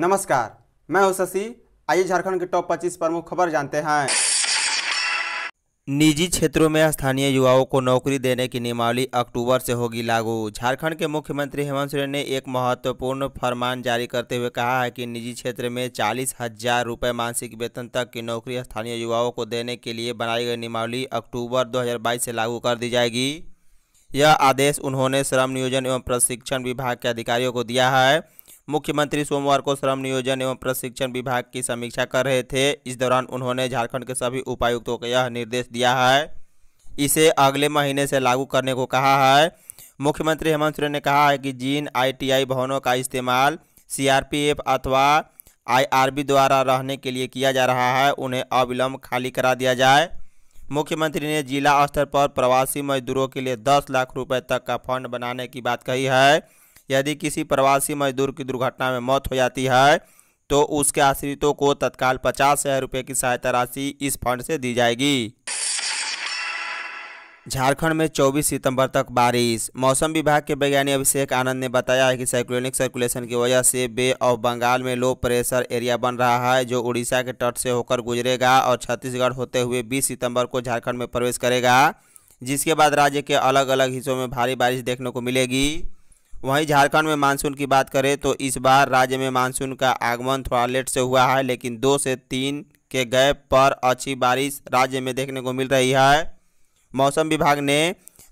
नमस्कार मैं हूं शशि आइए झारखंड के टॉप 25 प्रमुख खबर जानते हैं निजी क्षेत्रों में स्थानीय युवाओं को नौकरी देने की नियमावली अक्टूबर से होगी लागू झारखंड के मुख्यमंत्री हेमंत सोरेन ने एक महत्वपूर्ण फरमान जारी करते हुए कहा है कि निजी क्षेत्र में चालीस हजार रुपये मासिक वेतन तक की नौकरी स्थानीय युवाओं को देने के लिए बनाई गई नियमावली अक्टूबर दो से लागू कर दी जाएगी यह आदेश उन्होंने श्रम नियोजन एवं प्रशिक्षण विभाग के अधिकारियों को दिया है मुख्यमंत्री सोमवार को श्रम नियोजन एवं प्रशिक्षण विभाग की समीक्षा कर रहे थे इस दौरान उन्होंने झारखंड के सभी उपायुक्तों को यह निर्देश दिया है इसे अगले महीने से लागू करने को कहा है मुख्यमंत्री हेमंत सोरेन ने कहा है कि जिन आईटीआई भवनों का इस्तेमाल सीआरपीएफ अथवा आईआरबी द्वारा रहने के लिए किया जा रहा है उन्हें अविलंब खाली करा दिया जाए मुख्यमंत्री ने जिला स्तर पर प्रवासी मजदूरों के लिए दस लाख रुपए तक का फंड बनाने की बात कही है यदि किसी प्रवासी मजदूर की दुर्घटना में मौत हो जाती है तो उसके आश्रितों को तत्काल पचास हज़ार रुपये की सहायता राशि इस फंड से दी जाएगी झारखंड में 24 सितंबर तक बारिश मौसम विभाग के वैज्ञानिक अभिषेक आनंद ने बताया है कि साइक्लोनिक सर्कुलेशन की वजह से बे ऑफ बंगाल में लो प्रेशर एरिया बन रहा है जो उड़ीसा के तट से होकर गुजरेगा और छत्तीसगढ़ होते हुए 20 सितंबर को झारखंड में प्रवेश करेगा जिसके बाद राज्य के अलग अलग हिस्सों में भारी बारिश देखने को मिलेगी वहीं झारखंड में मानसून की बात करें तो इस बार राज्य में मानसून का आगमन थोड़ा लेट से हुआ है लेकिन दो से तीन के गैप पर अच्छी बारिश राज्य में देखने को मिल रही है मौसम विभाग ने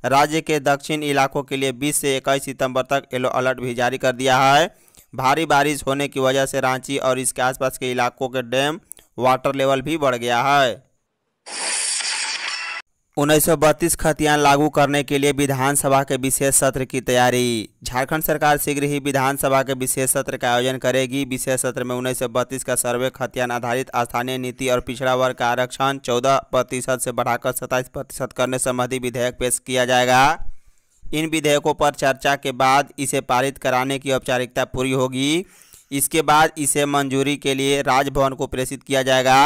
राज्य के दक्षिण इलाकों के लिए 20 से 21 सितंबर तक येलो अलर्ट भी जारी कर दिया है भारी बारिश होने की वजह से रांची और इसके आसपास के इलाकों के डैम वाटर लेवल भी बढ़ गया है उन्नीस खतियान लागू करने के लिए विधानसभा के विशेष सत्र की तैयारी झारखंड सरकार शीघ्र ही विधानसभा के विशेष सत्र का आयोजन करेगी विशेष सत्र में उन्नीस का सर्वे खतियान आधारित स्थानीय नीति और पिछड़ा वर्ग का आरक्षण 14 प्रतिशत से बढ़ाकर 27 प्रतिशत करने संबंधी विधेयक पेश किया जाएगा इन विधेयकों पर चर्चा के बाद इसे पारित कराने की औपचारिकता पूरी होगी इसके बाद इसे मंजूरी के लिए राजभवन को प्रेषित किया जाएगा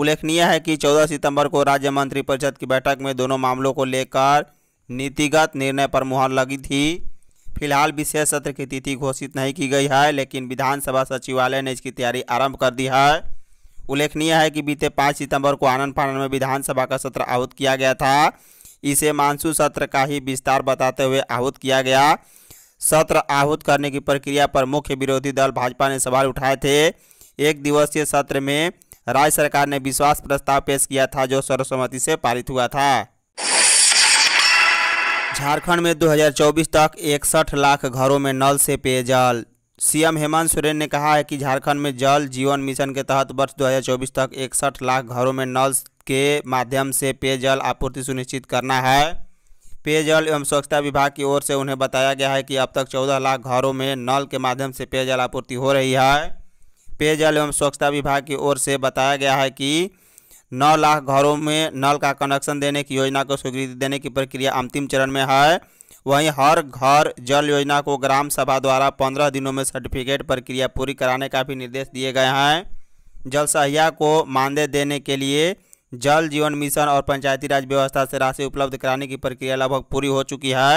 उल्लेखनीय है कि 14 सितंबर को राज्य मंत्रिपरिषद की बैठक में दोनों मामलों को लेकर नीतिगत निर्णय पर मुहर लगी थी फिलहाल विशेष सत्र की तिथि घोषित नहीं की गई है लेकिन विधानसभा सचिवालय ने इसकी तैयारी आरंभ कर दी है उल्लेखनीय है कि बीते पाँच सितंबर को आनंद फानंद में विधानसभा का सत्र आहूत किया गया था इसे मानसून सत्र का ही विस्तार बताते हुए आहूत किया गया सत्र आहूत करने की प्रक्रिया पर मुख्य विरोधी दल भाजपा ने सवाल उठाए थे एक दिवसीय सत्र में राज्य सरकार ने विश्वास प्रस्ताव पेश किया था जो सर्वसम्मति से पारित हुआ था झारखंड में 2024 तक इकसठ लाख घरों में नल से पेयजल सीएम हेमंत सोरेन ने कहा है कि झारखंड में जल जीवन मिशन के तहत वर्ष 2024 तक इकसठ लाख घरों में नल के माध्यम से पेयजल आपूर्ति सुनिश्चित करना है पेयजल एवं स्वच्छता विभाग की ओर से उन्हें बताया गया है कि अब तक 14 लाख घरों में नल के माध्यम से पेयजल आपूर्ति हो रही है पेयजल एवं स्वच्छता विभाग की ओर से बताया गया है कि नौ लाख घरों में नल का कनेक्शन देने की योजना को स्वीकृति देने की प्रक्रिया अंतिम चरण में है वहीं हर घर जल योजना को ग्राम सभा द्वारा पंद्रह दिनों में सर्टिफिकेट प्रक्रिया पूरी कराने का भी निर्देश दिए गए हैं जल सहिया को मानदेय देने के लिए जल जीवन मिशन और पंचायती राज व्यवस्था से राशि उपलब्ध कराने की प्रक्रिया लगभग पूरी हो चुकी है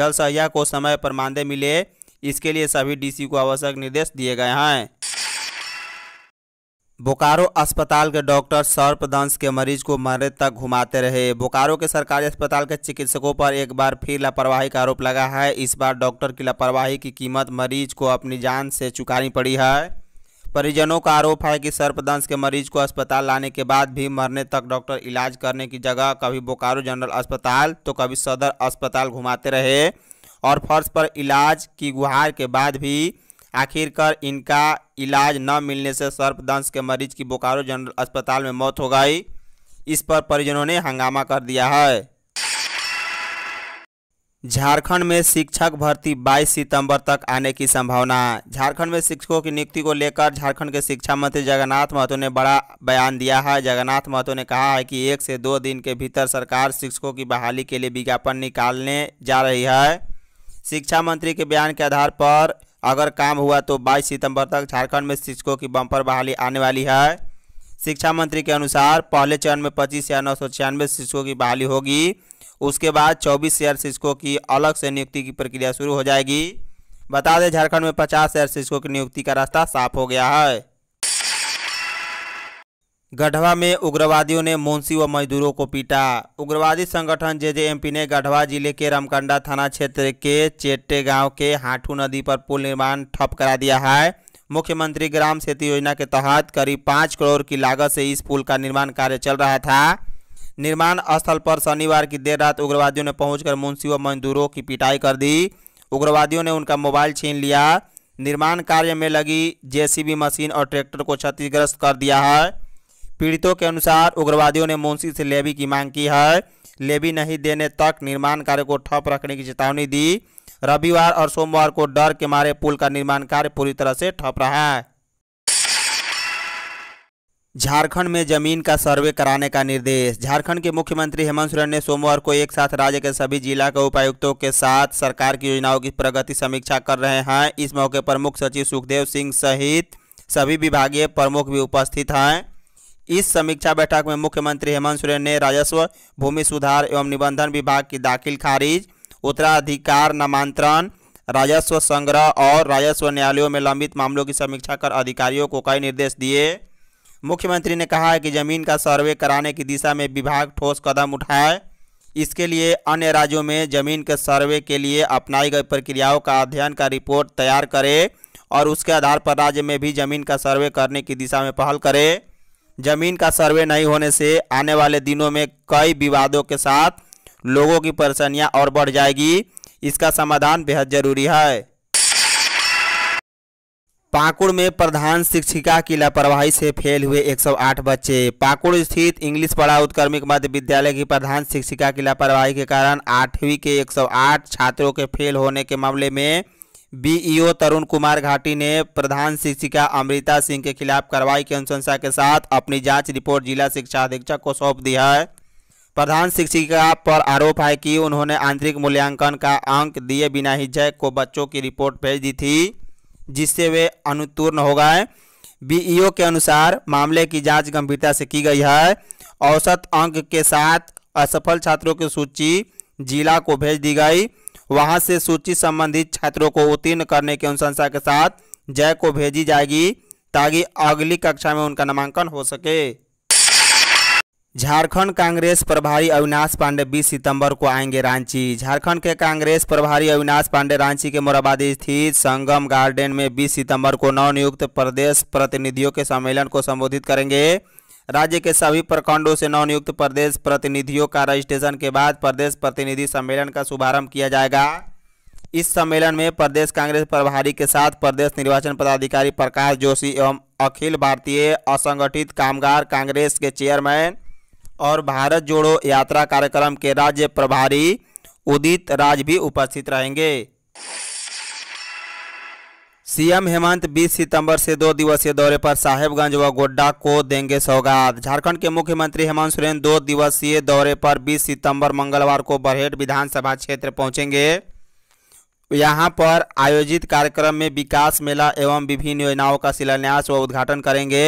जल सहिया को समय पर मानदेय मिले इसके लिए सभी डीसी को आवश्यक निर्देश दिए गए हैं बोकारो अस्पताल के डॉक्टर सर्पदंश के मरीज को मरने तक घुमाते रहे बोकारो के सरकारी अस्पताल के चिकित्सकों पर एक बार फिर लापरवाही का आरोप लगा है इस बार डॉक्टर की लापरवाही की कीमत मरीज को अपनी जान से चुकानी पड़ी है परिजनों का आरोप है कि सर्पदंश के मरीज को अस्पताल लाने के बाद भी मरने तक डॉक्टर इलाज करने की जगह कभी बोकारो जनरल अस्पताल तो कभी सदर अस्पताल घुमाते रहे और फर्श पर इलाज की गुहार के बाद भी आखिरकार इनका इलाज न मिलने से सर्पदंश के मरीज की बोकारो जनरल अस्पताल में मौत हो गई इस पर परिजनों ने हंगामा कर दिया है झारखंड में शिक्षक भर्ती 22 सितंबर तक आने की संभावना झारखंड में शिक्षकों की नियुक्ति को लेकर झारखंड के शिक्षा मंत्री जगन्नाथ महतो ने बड़ा बयान दिया है जगन्नाथ महतो ने कहा है कि एक से दो दिन के भीतर सरकार शिक्षकों की बहाली के लिए विज्ञापन निकालने जा रही है शिक्षा मंत्री के बयान के आधार पर अगर काम हुआ तो 22 सितंबर तक झारखंड में शिक्षकों की बम्पर बहाली आने वाली है शिक्षा मंत्री के अनुसार पहले चरण में पच्चीस हज़ार नौ सौ छियानवे शिक्षकों की बहाली होगी उसके बाद चौबीस हज़ार शिक्षकों की अलग से नियुक्ति की प्रक्रिया शुरू हो जाएगी बता दें झारखंड में पचास हज़ार शिक्षकों की नियुक्ति का रास्ता साफ हो गया है गढ़वा में उग्रवादियों ने मुंशी व मजदूरों को पीटा उग्रवादी संगठन जे ने गढ़वा जिले के रामकंडा थाना क्षेत्र के चेट्टे गांव के हाठू नदी पर पुल निर्माण ठप करा दिया है मुख्यमंत्री ग्राम सेतु योजना के तहत करीब पाँच करोड़ की लागत से इस पुल का निर्माण कार्य चल रहा था निर्माण स्थल पर शनिवार की देर रात उग्रवादियों ने पहुंचकर मुंशी व मजदूरों की पिटाई कर दी उग्रवादियों ने उनका मोबाइल छीन लिया निर्माण कार्य में लगी जेसीबी मशीन और ट्रैक्टर को क्षतिग्रस्त कर दिया है पीड़ितों के अनुसार उग्रवादियों ने मुंशी से लेवी की मांग की है लेवी नहीं देने तक निर्माण कार्य को ठप रखने की चेतावनी दी रविवार और सोमवार को डर के मारे पुल का निर्माण कार्य पूरी तरह से ठप रहा है झारखंड में जमीन का सर्वे कराने का निर्देश झारखंड के मुख्यमंत्री हेमंत सोरेन ने सोमवार को एक साथ राज्य के सभी जिला के उपायुक्तों के साथ सरकार की योजनाओं की प्रगति समीक्षा कर रहे हैं इस मौके पर मुख्य सचिव सुखदेव सिंह सहित सभी विभागीय प्रमुख भी उपस्थित हैं इस समीक्षा बैठक में मुख्यमंत्री हेमंत सोरेन ने राजस्व भूमि सुधार एवं निबंधन विभाग की दाखिल खारिज उत्तराधिकार नामांतरण राजस्व संग्रह और राजस्व न्यायालयों में लंबित मामलों की समीक्षा कर अधिकारियों को कई निर्देश दिए मुख्यमंत्री ने कहा है कि जमीन का सर्वे कराने की दिशा में विभाग ठोस कदम उठाए इसके लिए अन्य राज्यों में जमीन के सर्वे के लिए अपनाई गई प्रक्रियाओं का अध्ययन का रिपोर्ट तैयार करे और उसके आधार पर राज्य में भी जमीन का सर्वे करने की दिशा में पहल करे जमीन का सर्वे नहीं होने से आने वाले दिनों में कई विवादों के साथ लोगों की परेशानियां और बढ़ जाएगी इसका समाधान बेहद जरूरी है पाकुड़ में प्रधान शिक्षिका की लापरवाही से फेल हुए 108 बच्चे पाकुड़ स्थित इंग्लिश पढ़ा उत्क्रमिक मध्य विद्यालय की प्रधान शिक्षिका की लापरवाही के कारण आठवीं के 108 छात्रों के फेल होने के मामले में बीईओ तरुण कुमार घाटी ने प्रधान शिक्षिका अमृता सिंह के खिलाफ कार्रवाई की अनुशंसा के साथ अपनी जांच रिपोर्ट जिला शिक्षा अधीक्षक को सौंप दी है प्रधान शिक्षिका पर आरोप है कि उन्होंने आंतरिक मूल्यांकन का अंक दिए बिना ही जय को बच्चों की रिपोर्ट भेज दी थी जिससे वे अनुत्तीर्ण हो गए बीईओ के अनुसार मामले की जांच गंभीरता से की गई है औसत अंक के साथ असफल छात्रों की सूची जिला को भेज दी गई वहां से सूची संबंधित छात्रों को उत्तीर्ण करने की अनुशंसा के साथ जय को भेजी जाएगी ताकि अगली कक्षा में उनका नामांकन हो सके झारखंड कांग्रेस प्रभारी अविनाश पांडे 20 सितंबर को आएंगे रांची झारखंड के कांग्रेस प्रभारी अविनाश पांडे रांची के मोराबादी स्थित संगम गार्डन में 20 सितंबर को नवनियुक्त प्रदेश प्रतिनिधियों के सम्मेलन को संबोधित करेंगे राज्य के सभी प्रखंडों से नवनियुक्त प्रदेश प्रतिनिधियों का रजिस्ट्रेशन के बाद प्रदेश प्रतिनिधि सम्मेलन का शुभारंभ किया जाएगा इस सम्मेलन में प्रदेश कांग्रेस प्रभारी के साथ प्रदेश निर्वाचन पदाधिकारी प्रकाश जोशी एवं अखिल भारतीय असंगठित कामगार कांग्रेस के चेयरमैन और भारत जोड़ो यात्रा कार्यक्रम के राज्य प्रभारी उदित राज भी उपस्थित रहेंगे सीएम हेमंत 20 सितंबर से दो दिवसीय दौरे पर साहेबगंज व गोड्डा को देंगे सौगात झारखंड के मुख्यमंत्री हेमंत सोरेन दो दिवसीय दौरे पर 20 सितंबर मंगलवार को बरहेट विधानसभा क्षेत्र पहुंचेंगे यहां पर आयोजित कार्यक्रम में विकास मेला एवं विभिन्न योजनाओं का शिलान्यास व उद्घाटन करेंगे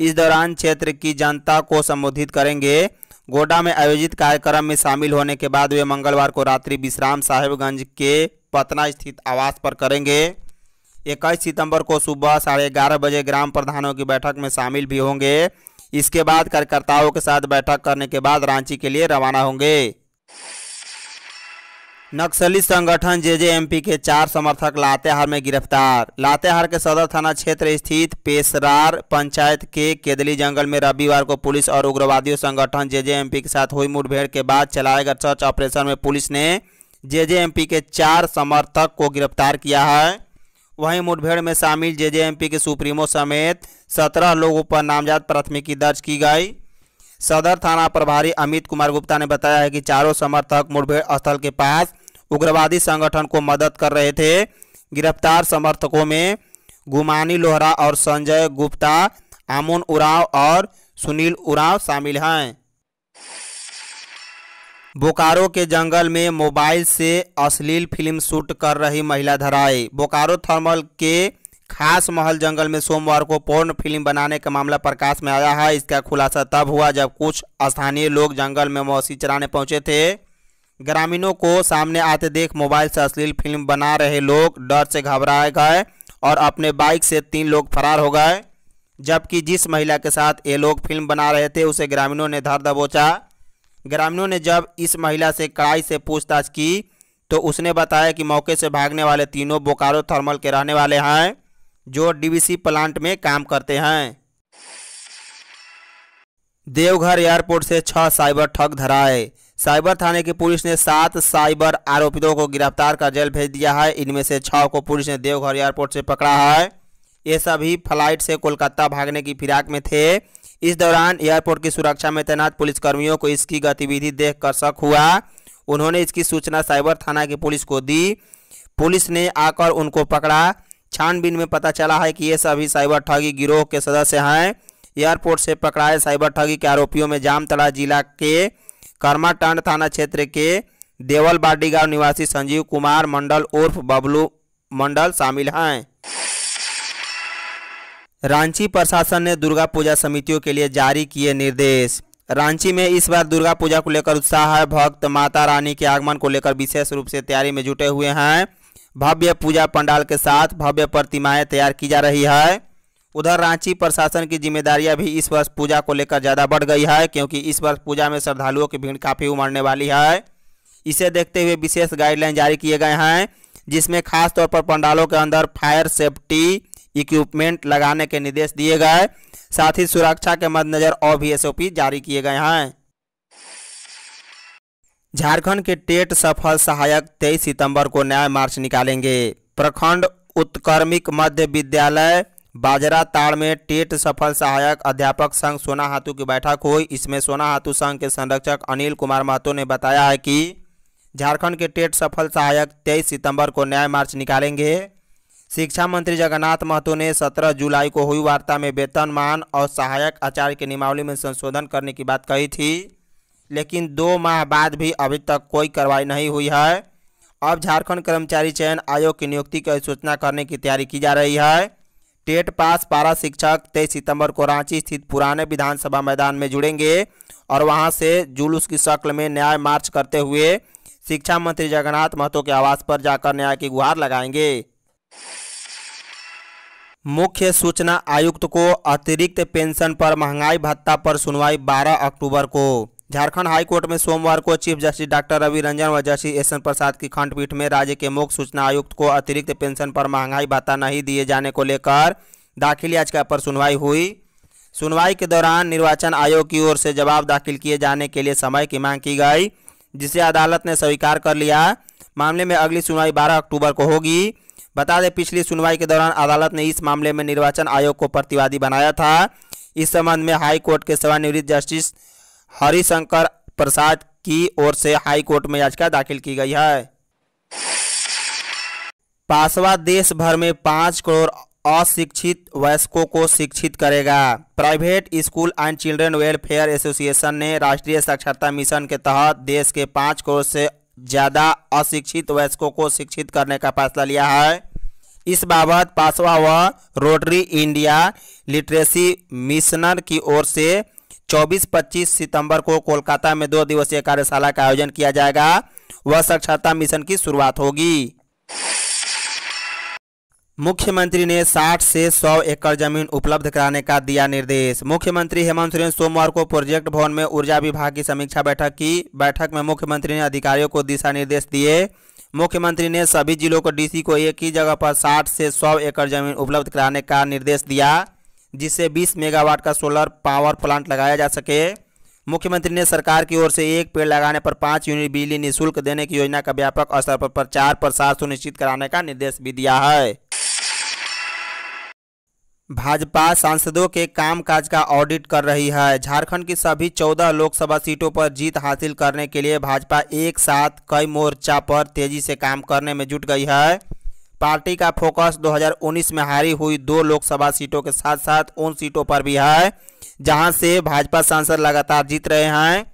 इस दौरान क्षेत्र की जनता को संबोधित करेंगे गोड्डा में आयोजित कार्यक्रम में शामिल होने के बाद वे मंगलवार को रात्रि विश्राम साहेबगंज के पतना स्थित आवास पर करेंगे इक्कीस सितंबर को सुबह साढ़े ग्यारह बजे ग्राम प्रधानों की बैठक में शामिल भी होंगे इसके बाद कार्यकर्ताओं के साथ बैठक करने के बाद रांची के लिए रवाना होंगे नक्सली संगठन जेजेएमपी के चार समर्थक लातेहार में गिरफ्तार लातेहार के सदर थाना क्षेत्र स्थित पेशरार पंचायत के केदली जंगल में रविवार को पुलिस और उग्रवादियों संगठन जेजेएमपी के साथ हुई मुठभेड़ के बाद चलाए गए सर्च ऑपरेशन में पुलिस ने जेजेएमपी के चार समर्थक को गिरफ्तार किया है वहीं मुठभेड़ में शामिल जे के सुप्रीमो समेत सत्रह लोगों पर नामजद प्राथमिकी दर्ज की गई सदर थाना प्रभारी अमित कुमार गुप्ता ने बताया है कि चारों समर्थक मुठभेड़ स्थल के पास उग्रवादी संगठन को मदद कर रहे थे गिरफ्तार समर्थकों में गुमानी लोहरा और संजय गुप्ता आमोन उराव और सुनील उराव शामिल हैं बोकारो के जंगल में मोबाइल से अश्लील फिल्म शूट कर रही महिला धराई बोकारो थर्मल के खास महल जंगल में सोमवार को पोर्न फिल्म बनाने का मामला प्रकाश में आया है इसका खुलासा तब हुआ जब कुछ स्थानीय लोग जंगल में मौसी चराने पहुंचे थे ग्रामीणों को सामने आते देख मोबाइल से अश्लील फिल्म बना रहे लोग डर से घबराए गए और अपने बाइक से तीन लोग फरार हो गए जबकि जिस महिला के साथ ये लोग फिल्म बना रहे थे उसे ग्रामीणों ने धर दबोचा ग्रामीणों ने जब इस महिला से कड़ाई से पूछताछ की तो उसने बताया कि मौके से भागने वाले तीनों बोकारो थर्मल के रहने वाले हैं जो डीवीसी प्लांट में काम करते हैं देवघर एयरपोर्ट से छह साइबर ठग धराए साइबर थाने की पुलिस ने सात साइबर आरोपितों को गिरफ्तार कर जेल भेज दिया है इनमें से छह को पुलिस ने देवघर एयरपोर्ट से पकड़ा है ये सभी फ्लाइट से कोलकाता भागने की फिराक में थे इस दौरान एयरपोर्ट की सुरक्षा में तैनात पुलिसकर्मियों को इसकी गतिविधि देख कर शक हुआ उन्होंने इसकी सूचना साइबर थाना की पुलिस को दी पुलिस ने आकर उनको पकड़ा छानबीन में पता चला है कि ये सभी साइबर ठगी गिरोह के सदस्य हैं एयरपोर्ट से पकड़ाए साइबर ठगी के आरोपियों में जामतला जिला के कर्माटांड थाना क्षेत्र के देवल बाडी गांव निवासी संजीव कुमार मंडल उर्फ बबलू मंडल शामिल हैं रांची प्रशासन ने दुर्गा पूजा समितियों के लिए जारी किए निर्देश रांची में इस बार दुर्गा पूजा को लेकर उत्साह है भक्त माता रानी के आगमन को लेकर विशेष रूप से तैयारी में जुटे हुए हैं भव्य पूजा पंडाल के साथ भव्य प्रतिमाएं तैयार की जा रही है उधर रांची प्रशासन की जिम्मेदारियां भी इस वर्ष पूजा को लेकर ज़्यादा बढ़ गई है क्योंकि इस वर्ष पूजा में श्रद्धालुओं की भीड़ काफ़ी उमड़ने वाली है इसे देखते हुए विशेष गाइडलाइन जारी किए गए हैं जिसमें खासतौर पर पंडालों के अंदर फायर सेफ्टी इक्विपमेंट लगाने के निर्देश दिए गए साथ ही सुरक्षा के मद्देनजर और भी एसओपी जारी किए गए हैं झारखंड के टेट सफल सहायक 23 सितंबर को न्याय मार्च निकालेंगे प्रखंड उत्कर्मिक मध्य विद्यालय बाजरा ताड़ में टेट सफल सहायक अध्यापक संघ सोना हाथु की बैठक हुई इसमें सोना हाथु संघ के संरक्षक अनिल कुमार महतो ने बताया है कि झारखंड के टेट सफल सहायक 23 सितंबर को न्याय मार्च निकालेंगे शिक्षा मंत्री जगन्नाथ महतो ने 17 जुलाई को हुई वार्ता में वेतनमान और सहायक आचार्य के नियमावली में संशोधन करने की बात कही थी लेकिन दो माह बाद भी अभी तक कोई कार्रवाई नहीं हुई है अब झारखंड कर्मचारी चयन आयोग की नियुक्ति की अधिसूचना करने की तैयारी की जा रही है टेट पास पारा शिक्षक तेईस सितंबर को रांची स्थित पुराने विधानसभा मैदान में जुड़ेंगे और वहां से जुलूस की शक्ल में न्याय मार्च करते हुए शिक्षा मंत्री जगन्नाथ महतो के आवास पर जाकर न्याय की गुहार लगाएंगे मुख्य सूचना आयुक्त को अतिरिक्त पेंशन पर महंगाई भत्ता पर सुनवाई 12 अक्टूबर को झारखंड हाईकोर्ट में सोमवार को chief justice doctor Ravi Ranjan व जस्टिस एस एन प्रसाद की खंडपीठ में राज्य के मुख्य सूचना आयुक्त को अतिरिक्त पेंशन पर महंगाई भत्ता नहीं दिए जाने को लेकर दाखिल याचिका पर सुनवाई हुई सुनवाई के दौरान निर्वाचन आयोग की ओर से जवाब दाखिल किए जाने के लिए समय की मांग की गई जिसे अदालत ने स्वीकार कर लिया मामले में अगली सुनवाई बारह अक्टूबर को होगी बता दें पिछली सुनवाई के दौरान अदालत ने इस मामले में निर्वाचन आयोग को प्रतिवादी बनाया था इस संबंध में हाई कोर्ट के सेवानिवृत्त जस्टिस हरिशंकर प्रसाद की ओर से हाई कोर्ट में याचिका दाखिल की गई है पासवा देश भर में पाँच करोड़ अशिक्षित वयस्कों को शिक्षित करेगा private school and children welfare association ने राष्ट्रीय साक्षरता मिशन के तहत देश के पाँच करोड़ से ज़्यादा अशिक्षित वयस्कों को शिक्षित करने का फैसला लिया है इस बाबत पासवा व रोटरी इंडिया लिटरेसी मिशनर की ओर से 24-25 सितंबर को कोलकाता में दो दिवसीय कार्यशाला का आयोजन किया जाएगा व साक्षरता मिशन की शुरुआत होगी मुख्यमंत्री ने 60 से 100 एकड़ जमीन उपलब्ध कराने का दिया निर्देश मुख्यमंत्री हेमंत सोरेन सोमवार को प्रोजेक्ट भवन में ऊर्जा विभाग की समीक्षा बैठक की बैठक में मुख्यमंत्री ने अधिकारियों को दिशा निर्देश दिए मुख्यमंत्री ने सभी जिलों को डीसी को एक ही जगह पर 60 से 100 एकड़ जमीन उपलब्ध कराने का निर्देश दिया जिससे बीस मेगावाट का सोलर पावर प्लांट लगाया जा सके मुख्यमंत्री ने सरकार की ओर से एक पेड़ लगाने पर पाँच यूनिट बिजली निःशुल्क देने की योजना का व्यापक स्तर पर प्रचार प्रसार सुनिश्चित कराने का निर्देश भी दिया है भाजपा सांसदों के कामकाज का ऑडिट कर रही है झारखंड की सभी चौदह लोकसभा सीटों पर जीत हासिल करने के लिए भाजपा एक साथ कई मोर्चा पर तेजी से काम करने में जुट गई है पार्टी का फोकस 2019 में हारी हुई दो लोकसभा सीटों के साथ साथ उन सीटों पर भी है जहां से भाजपा सांसद लगातार जीत रहे हैं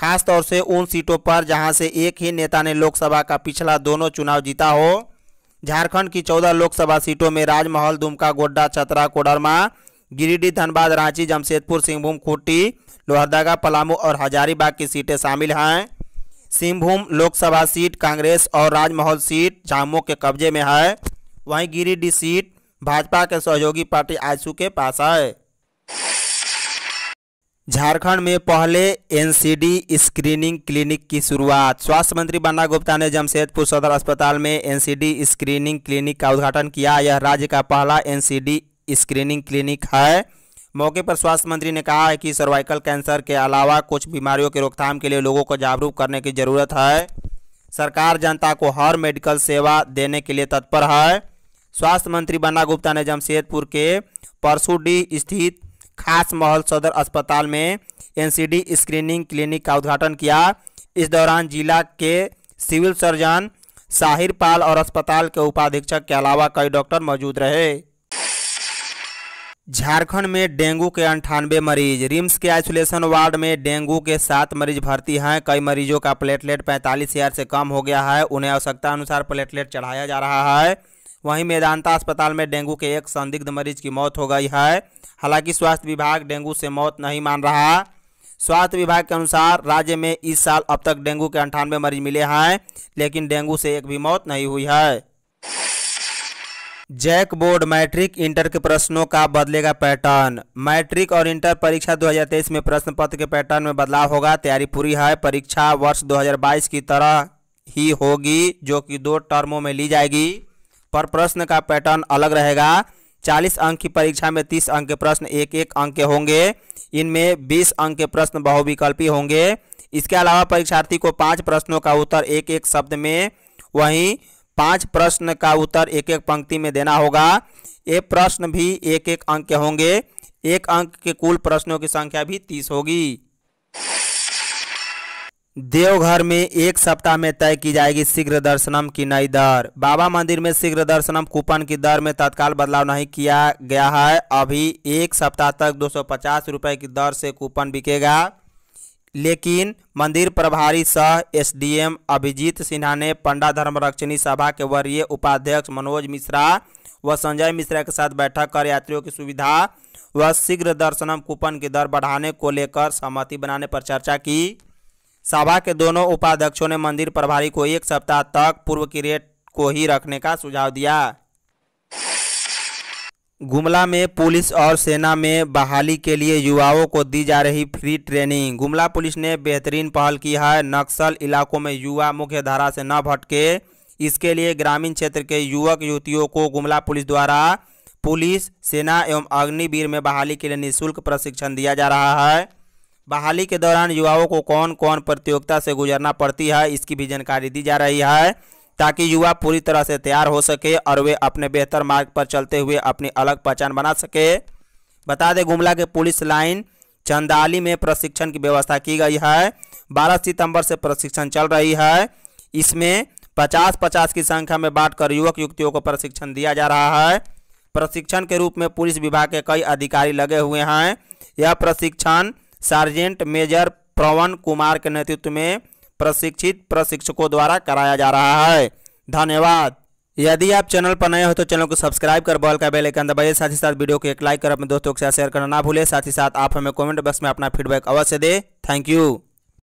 खासतौर से उन सीटों पर जहाँ से एक ही नेता ने लोकसभा का पिछला दोनों चुनाव जीता हो झारखंड की चौदह लोकसभा सीटों में राजमहल दुमका गोड्डा चतरा कोडरमा गिरिडीह धनबाद रांची जमशेदपुर सिंहभूम खूटी लोहरदगा पलामू और हजारीबाग की सीटें शामिल हैं सिंहभूम लोकसभा सीट कांग्रेस और राजमहल सीट झामो के कब्जे में है वहीं गिरिडीह सीट भाजपा के सहयोगी पार्टी आजसू के पास है झारखंड में पहले एनसीडी स्क्रीनिंग क्लिनिक की शुरुआत स्वास्थ्य मंत्री बन्ना गुप्ता ने जमशेदपुर सदर अस्पताल में एनसीडी स्क्रीनिंग क्लिनिक का उद्घाटन किया यह राज्य का पहला एनसीडी स्क्रीनिंग क्लिनिक है मौके पर स्वास्थ्य मंत्री ने कहा है कि सर्वाइकल कैंसर के अलावा कुछ बीमारियों की रोकथाम के लिए लोगों को जागरूक करने की जरूरत है सरकार जनता को हर मेडिकल सेवा देने के लिए तत्पर है स्वास्थ्य मंत्री बन्ना गुप्ता ने जमशेदपुर के परसुडी स्थित खास महल सदर अस्पताल में एनसीडी स्क्रीनिंग क्लिनिक का उद्घाटन किया इस दौरान जिला के सिविल सर्जन साहिर पाल और अस्पताल के उपाधीक्षक के अलावा कई डॉक्टर मौजूद रहे झारखंड में डेंगू के अंठानवे मरीज रिम्स के आइसोलेशन वार्ड में डेंगू के सात मरीज भर्ती हैं कई मरीजों का प्लेटलेट पैंतालीस हजार से कम हो गया है उन्हें आवश्यकता अनुसार प्लेटलेट चढ़ाया जा रहा है वहीं मेदांता अस्पताल में डेंगू के एक संदिग्ध मरीज की मौत हो गई है हालांकि स्वास्थ्य विभाग डेंगू से मौत नहीं मान रहा स्वास्थ्य विभाग के अनुसार राज्य में इस साल अब तक डेंगू के अंठानवे मरीज मिले हैं लेकिन डेंगू से एक भी मौत नहीं हुई है जैक बोर्ड मैट्रिक इंटर के प्रश्नों का बदलेगा पैटर्न मैट्रिक और इंटर परीक्षा 2023 में प्रश्न पत्र के पैटर्न में बदलाव होगा तैयारी पूरी है परीक्षा वर्ष 2022 की तरह ही होगी जो कि दो टर्मों में ली जाएगी पर प्रश्न का पैटर्न अलग रहेगा चालीस अंक की परीक्षा में तीस अंक के प्रश्न एक एक अंक के होंगे इनमें बीस अंक के प्रश्न बहुविकल्पी होंगे इसके अलावा परीक्षार्थी को पांच प्रश्नों का उत्तर एक एक शब्द में वहीं पांच प्रश्न का उत्तर एक एक पंक्ति में देना होगा ये प्रश्न भी एक एक अंक के होंगे एक अंक के कुल प्रश्नों की संख्या भी तीस होगी देवघर में एक सप्ताह में तय की जाएगी शीघ्र दर्शनम की नई दर बाबा मंदिर में शीघ्र दर्शनम कूपन की दर में तत्काल बदलाव नहीं किया गया है अभी एक सप्ताह तक दो सौ की दर से कूपन बिकेगा लेकिन मंदिर प्रभारी सह एसडीएम अभिजीत सिन्हा ने पंडा धर्मरक्षिणी सभा के वरीय उपाध्यक्ष मनोज मिश्रा व संजय मिश्रा के साथ बैठक कर यात्रियों की सुविधा व शीघ्र दर्शनम कूपन की दर बढ़ाने को लेकर सहमति बनाने पर चर्चा की सभा के दोनों उपाध्यक्षों ने मंदिर प्रभारी को एक सप्ताह तक पूर्व की को ही रखने का सुझाव दिया गुमला में पुलिस और सेना में बहाली के लिए युवाओं को दी जा रही फ्री ट्रेनिंग गुमला पुलिस ने बेहतरीन पहल की है नक्सल इलाकों में युवा मुख्य धारा से न भटके इसके लिए ग्रामीण क्षेत्र के युवक युवतियों को गुमला पुलिस द्वारा पुलिस सेना एवं अग्निवीर में बहाली के लिए निःशुल्क प्रशिक्षण दिया जा रहा है बहाली के दौरान युवाओं को कौन कौन प्रतियोगिता से गुजरना पड़ती है इसकी भी जानकारी दी जा रही है ताकि युवा पूरी तरह से तैयार हो सके और वे अपने बेहतर मार्ग पर चलते हुए अपनी अलग पहचान बना सके बता दें गुमला के पुलिस लाइन चंदाली में प्रशिक्षण की व्यवस्था की गई है 12 सितंबर से प्रशिक्षण चल रही है इसमें 50-50 की संख्या में बांटकर युवक युवतियों को प्रशिक्षण दिया जा रहा है प्रशिक्षण के रूप में पुलिस विभाग के कई अधिकारी लगे हुए हैं यह प्रशिक्षण सार्जेंट मेजर प्रवन कुमार के नेतृत्व में प्रशिक्षित प्रशिक्षकों द्वारा कराया जा रहा है धन्यवाद यदि आप चैनल पर नए हो तो चैनल को सब्सक्राइब कर बॉल का बेल आइकन दबाइए साथ ही साथ वीडियो को एक लाइक कर अपने दोस्तों के साथ शेयर करना ना भूले साथ ही साथ आप हमें कमेंट बॉक्स में अपना फीडबैक अवश्य दें थैंक यू